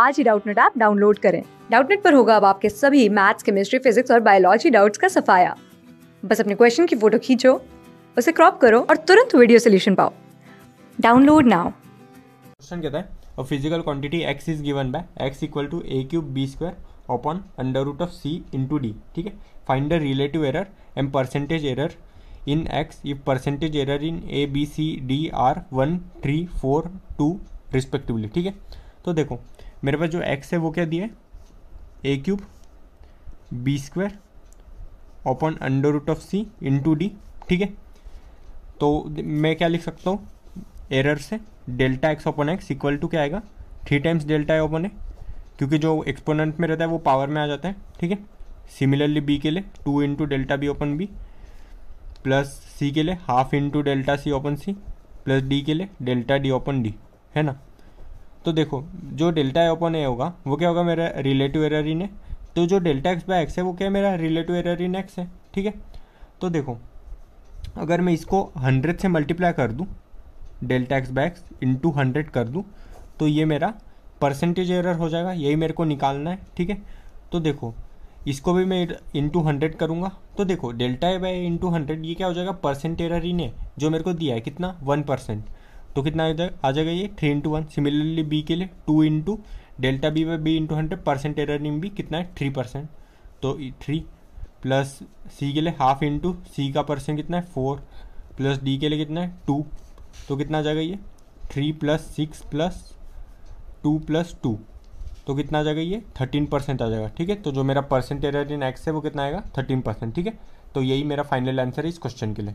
आज ही Doubtnut app download करें डाउटनेट पर होगा अब आपके सभी मैथ्स केमिस्ट्री फिजिक्स और बायोलॉजी डाउट्स का सफाया बस अपने क्वेश्चन की फोटो खींचो उसे क्रॉप करो और तुरंत वीडियो सोल्यूशन पाओ डाउनलोड नाउ क्वेश्चन कहता है और physical quantity X is given by X equal to A cube B square upon under root of C into D ठीक है find the relative error and percentage error in X if percentage error in A B C D are one three four two respectively ठीक है तो देखो मेरे पास जो x है वो क्या दिया है A cube B square upon under root of C to D ठीक है तो मैं क्या लिख सकता हूँ एरर से delta X upon X equal to क्या आएगा थ्री टाइम्स डेल्टा है क्योंकि जो एक्सपोनेंट में रहता है वो पावर में आ जाता है ठीक है सिमिलरली बी के लिए two into delta B upon B plus C के लिए half into delta C upon C plus D के लिए डेल्टा डी ओपन डी है ना तो देखो जो डेल्टा ए ओपन ए होगा वो क्या होगा मेरा रिलेटिव एरर इन ए तो जो डेल्टा एक्स बाय एक्स है वो क्या है मेरा रिलेटिव एरर इन एक्स है ठीक है तो देखो अगर मैं इसको हंड्रेड से मल्टीप्लाई कर दूँ delta X by X into hundred कर दूँ तो ये मेरा परसेंटेज एरर हो जाएगा यही मेरे को निकालना है ठीक है तो देखो इसको भी मैं इंटू हंड्रेड करूँगा तो देखो delta A by into hundred ये क्या हो जाएगा परसेंट एरर इन ए जो मेरे को दिया है कितना वन परसेंट तो कितना आ जाएगा ये three into one similarly B के लिए two into delta B by B into hundred percent error in B कितना है थ्री परसेंट तो थ्री प्लस सी के लिए हाफ इंटू सी का परसेंट कितना है फोर प्लस डी के लिए कितना है टू तो कितना आ जाएगा ये three plus six plus two plus two तो कितना आ जाएगा ये थर्टीन परसेंट आ जाएगा ठीक है तो जो मेरा परसेंट एरर इन एक्स है वो कितना आएगा थर्टीन परसेंट ठीक है तो यही मेरा फाइनल आंसर है इस क्वेश्चन के लिए